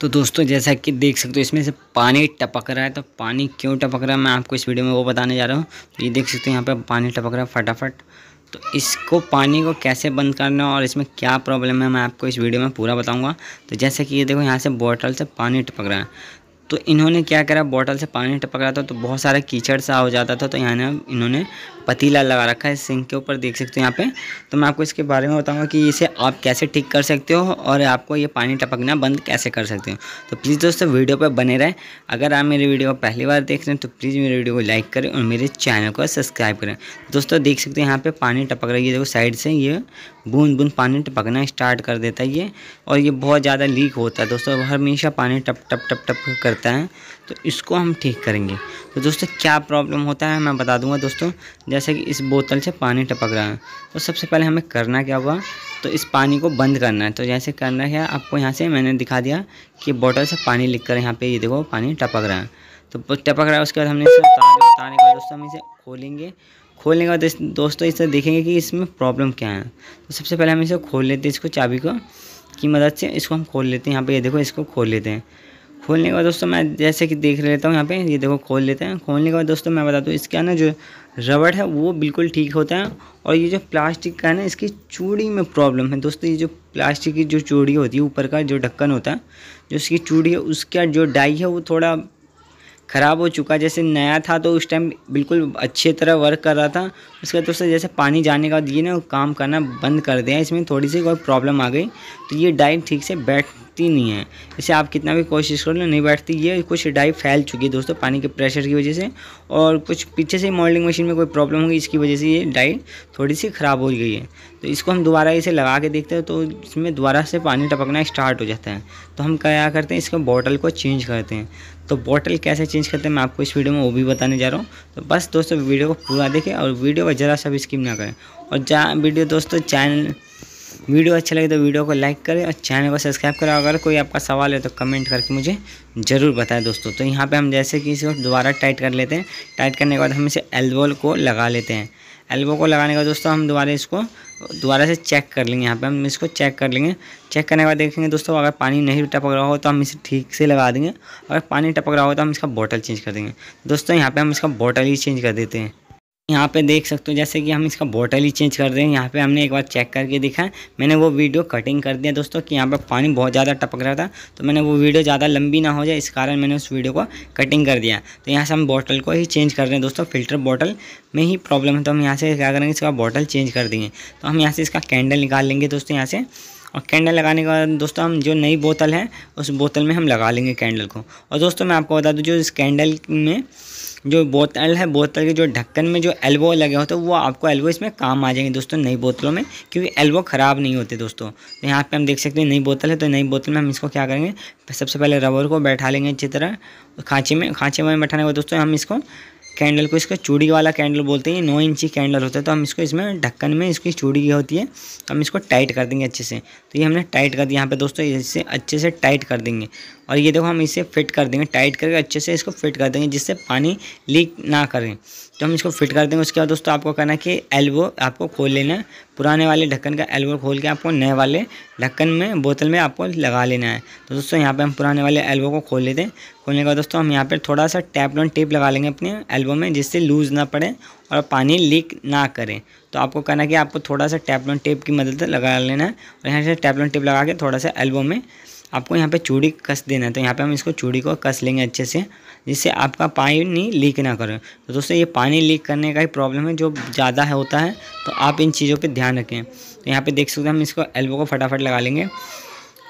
तो दोस्तों जैसा कि देख सकते हो इसमें से पानी टपक रहा है तो पानी क्यों टपक रहा है मैं आपको इस वीडियो में वो बताने जा रहा हूँ तो ये देख सकते हो यहाँ पर पानी टपक रहा है फटाफट तो इसको पानी को कैसे बंद करना और इसमें क्या प्रॉब्लम है मैं आपको इस वीडियो में पूरा बताऊँगा तो जैसे कि ये देखो यहाँ से बॉटल से पानी टपक रहा है तो इन्होंने क्या करा बॉटल से पानी टपक रहा था तो बहुत सारा कीचड़ सा हो जाता था तो यहाँ ना इन्होंने पतीला लगा रखा है सिंक के ऊपर देख सकते हो यहाँ पे तो मैं आपको इसके बारे में बताऊँगा कि इसे आप कैसे ठीक कर सकते हो और आपको ये पानी टपकना बंद कैसे कर सकते हो तो प्लीज़ दोस्तों वीडियो पर बने रहें अगर आप मेरे वीडियो को पहली बार देख रहे हैं तो प्लीज़ मेरे वीडियो को लाइक करें और मेरे चैनल को सब्सक्राइब करें दोस्तों देख सकते हैं यहाँ पर पानी टपक रही है देखो साइड से ये बूंद बूंद पानी टपकना स्टार्ट कर देता है ये और ये बहुत ज़्यादा लीक होता है दोस्तों हमेशा पानी टप टप टप टप कर लगता है तो इसको हम ठीक करेंगे तो दोस्तों क्या प्रॉब्लम होता है मैं बता दूंगा दोस्तों जैसे कि इस बोतल से पानी टपक रहा है तो सबसे पहले हमें करना क्या हुआ तो इस पानी को बंद करना है तो जैसे करना है आपको यहाँ से मैंने दिखा दिया कि बोतल से पानी लिख कर यहाँ पर ये देखो पानी टपक रहा है तो टपक रहा है उसके बाद हमने इसे उतारने के बाद दोस्तों हम इसे खोलेंगे खोलने के बाद दोस्तों इसे देखेंगे कि इसमें प्रॉब्लम क्या है तो सबसे पहले हम इसे खोल लेते हैं इसको चाबी को की मदद से इसको हम खोल लेते हैं यहाँ पे ये यह देखो इसको खोल लेते हैं खोलने के बाद दोस्तों मैं जैसे कि देख लेता हूँ यहाँ पे ये देखो खोल लेते हैं खोलने के बाद दोस्तों मैं बता दूँ इसका ना जो रबड़ है वो बिल्कुल ठीक होता है और ये जो प्लास्टिक का है ना इसकी चूड़ी में प्रॉब्लम है दोस्तों ये जो प्लास्टिक की जो चूड़ी होती है ऊपर का जो ढक्कन होता है जो इसकी चूड़ी है उसका जो डाई है वो थोड़ा ख़राब हो चुका जैसे नया था तो उस टाइम बिल्कुल अच्छे तरह वर्क कर रहा था उसके बाद दोस्तों जैसे पानी जाने का दिए ना काम करना बंद कर दिया इसमें थोड़ी सी कोई प्रॉब्लम आ गई तो ये डाई ठीक से बैठ बैठती नहीं है इसे आप कितना भी कोशिश कर लो नहीं बैठती ये कुछ डाई फैल चुकी है दोस्तों पानी के प्रेशर की वजह से और कुछ पीछे से मोल्डिंग मशीन में कोई प्रॉब्लम होगी इसकी वजह से ये डाई थोड़ी सी ख़राब हो गई है तो इसको हम दोबारा इसे लगा के देखते हैं तो इसमें दोबारा से पानी टपकना स्टार्ट हो जाता है तो हम क्या करते हैं इसके बॉटल को चेंज करते हैं तो बॉटल कैसे चेंज करते हैं मैं आपको इस वीडियो में वो भी बताने जा रहा हूँ तो बस दोस्तों वीडियो को पूरा देखें और वीडियो को ज़रा सा भी स्किप ना करें और जहाँ वीडियो दोस्तों चैनल वीडियो अच्छा लगे तो वीडियो को लाइक करें और चैनल को सब्सक्राइब करें अगर कोई आपका सवाल है तो कमेंट करके मुझे ज़रूर बताएं दोस्तों तो यहाँ पे हम जैसे कि इसको दोबारा टाइट कर लेते हैं टाइट करने के बाद हम इसे एल्बो को लगा लेते हैं एल्बो को लगाने के बाद दोस्तों हम दोबारा इसको दोबारा से चेक कर लेंगे यहाँ पर हम इसको चेक कर लेंगे चेक करने के बाद देखेंगे दोस्तों अगर पानी नहीं टपक रहा हो तो हम इसे ठीक से लगा देंगे अगर पानी टपक रहा हो तो हम इसका बॉटल चेंज कर देंगे दोस्तों यहाँ पर हम इसका बॉटल ही चेंज कर देते हैं यहाँ पे देख सकते हो जैसे कि हम इसका बोतल ही चेंज कर हैं यहाँ पे हमने एक बार चेक करके देखा है मैंने वो वीडियो कटिंग कर दिया दोस्तों कि यहाँ पे पानी बहुत ज़्यादा टपक रहा था तो मैंने वो वीडियो ज़्यादा लंबी ना हो जाए इस कारण मैंने उस वीडियो को कटिंग कर दिया तो यहाँ से हम बॉटल को ही चेंज कर रहे हैं दोस्तों फिल्टर बॉटल में ही प्रॉब्लम है तो हम यहाँ से क्या करेंगे इसका बॉटल चेंज कर देंगे तो हम यहाँ से इसका कैंडल निकाल लेंगे दोस्तों यहाँ से और कैंडल लगाने के बाद दोस्तों हम जो नई बोतल है उस बोतल में हम लगा लेंगे कैंडल को और दोस्तों मैं आपको बता दूँ जो इस कैंडल में जो बोतल है बोतल के जो ढक्कन में जो एल्बो लगे होते हैं वो आपको एल्बो इसमें काम आ जाएंगे दोस्तों नई बोतलों में क्योंकि एल्बो ख़राब नहीं होते दोस्तों तो यहाँ पे हम देख सकते हैं नई बोतल है तो नई बोतल में हम इसको क्या करेंगे सबसे पहले रबर को बैठा लेंगे अच्छी तरह खाँचे में खाँचे में बैठाने के बाद दोस्तों हम इसको कैंडल को इसका चूड़ी वाला कैंडल बोलते हैं नौ इंची कैंडल होता है तो हम इसको इसमें ढक्कन में इसकी चूड़ी होती है तो हम इसको टाइट कर देंगे अच्छे से तो ये हमने टाइट कर दिया यहाँ पे दोस्तों इसे अच्छे से टाइट कर देंगे और ये देखो हम इसे फिट कर देंगे टाइट करके अच्छे से इसको फिट कर देंगे जिससे पानी लीक ना करें तो हम इसको फिट कर देंगे उसके बाद दोस्तों आपको करना है कि एल्बो आपको खोल लेना है पुराने वाले ढक्कन का एल्बो खोल के आपको नए वाले ढक्कन में बोतल में आपको लगा लेना है तो दोस्तों यहाँ पे हम पुराने वाले एल्बो को खोल लेते हैं खोलने के बाद दोस्तों हम यहाँ पे थोड़ा सा टैप लॉन टेप लगा लेंगे अपने एल्बो में जिससे लूज़ ना पड़े और पानी लीक ना करें तो आपको करना है कि आपको थोड़ा सा टैप लॉन टेप की मदद लगा लेना है और यहाँ से टैप लॉन टेप लगा के थोड़ा सा एल्बो में आपको यहाँ पे चूड़ी कस देना है तो यहाँ पे हम इसको चूड़ी को कस लेंगे अच्छे से जिससे आपका पानी लीक ना करे तो दोस्तों ये पानी लीक करने का ही प्रॉब्लम है जो ज़्यादा है होता है तो आप इन चीज़ों पर ध्यान रखें तो यहाँ पर देख सकते हैं हम इसको एल्बो को फटाफट लगा लेंगे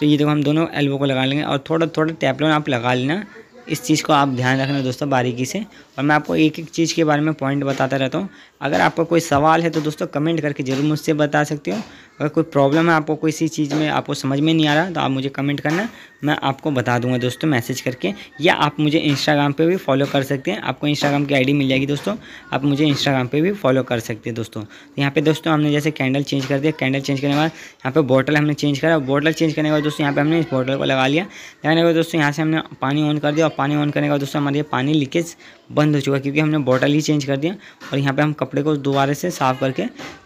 तो ये देखो हम दोनों एल्बो को लगा लेंगे और थोड़ा थोड़ा टैपलोन आप लगा लेना इस चीज़ को आप ध्यान रखना दोस्तों बारीकी से और मैं आपको एक एक चीज़ के बारे में पॉइंट बताता रहता हूँ अगर आपका कोई सवाल है तो दोस्तों कमेंट करके ज़रूर मुझसे बता सकते हो अगर कोई प्रॉब्लम है आपको किसी चीज़ में आपको समझ में नहीं आ रहा तो आप मुझे कमेंट करना मैं आपको बता दूंगा दोस्तों मैसेज करके या आप मुझे इंस्टाग्राम पे भी फॉलो कर सकते हैं आपको इंस्टाग्राम की आईडी मिल जाएगी दोस्तों आप मुझे इंस्टाग्राम पर भी फॉलो कर सकते हैं दोस्तों तो यहाँ पर दोस्तों हमने जैसे कैंडल चेंज कर दिया कैंडल चेंज करने के बाद यहाँ पर बॉटल हमने चेंज करा बॉटल चेंज करने के बाद दोस्तों यहाँ पर हमने इस बॉटल को लगा लिया लगाने के बाद दोस्तों यहाँ से हमने पानी ऑन कर दिया और पानी ऑन करने के बाद दोस्तों हमारे पानी लीकेज बंद हो चुका क्योंकि हमने बॉटल ही चेंज कर दिया और यहाँ पर हम कपड़े को दोबारा से साफ़ करके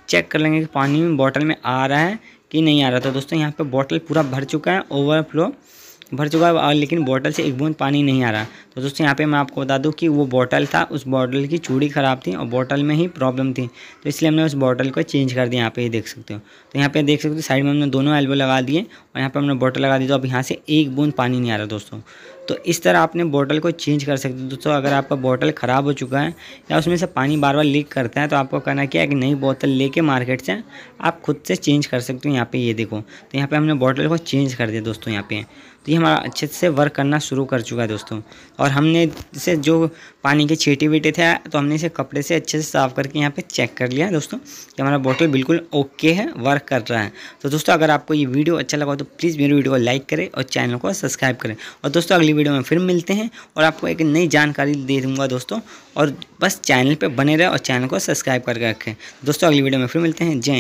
चेक कर लेंगे कि पानी में बॉटल में आ रहा है कि नहीं आ रहा था तो दोस्तों यहाँ पे बॉटल पूरा भर चुका है ओवरफ्लो भर चुका है लेकिन बॉटल से एक बूंद पानी नहीं आ रहा तो दोस्तों यहाँ पे मैं आपको बता दूँ कि वो बॉटल था उस बॉटल की चूड़ी ख़राब थी और बॉटल में ही प्रॉब्लम थी तो इसलिए हमने उस बॉटल को चेंज कर दिया यहाँ पे ये देख सकते हो तो यहाँ पे देख सकते हो साइड में हमने दोनों एल्बो लगा दिए और यहाँ पर हमने बॉटल लगा दी तो अब यहाँ से एक बूंद पानी नहीं आ रहा दोस्तों तो इस तरह आपने बोटल को चेंज कर सकते हो दोस्तों अगर आपका बोतल ख़राब हो चुका है या उसमें से पानी बार बार लीक करता है तो आपको कहना क्या है कि नई बोतल लेके मार्केट से आप खुद से चेंज कर सकते हो यहाँ पे ये देखो तो यहाँ पे हमने बोतल को चेंज कर दिया दोस्तों यहाँ पे तो ये हमारा अच्छे से वर्क करना शुरू कर चुका है दोस्तों और हमने इसे जो पानी के छीटे वीटे थे तो हमने इसे कपड़े से अच्छे से साफ़ करके यहाँ पे चेक कर लिया दोस्तों कि हमारा बोतल बिल्कुल ओके है वर्क कर रहा है तो दोस्तों अगर आपको ये वीडियो अच्छा लगा तो प्लीज़ मेरी वीडियो को लाइक करें और चैनल को सब्सक्राइब करें और दोस्तों अगली वीडियो में फिर मिलते हैं और आपको एक नई जानकारी दे दूँगा दोस्तों और बस चैनल पर बने रहे और चैनल को सब्सक्राइब करके रखें दोस्तों अगली वीडियो में फिर मिलते हैं जय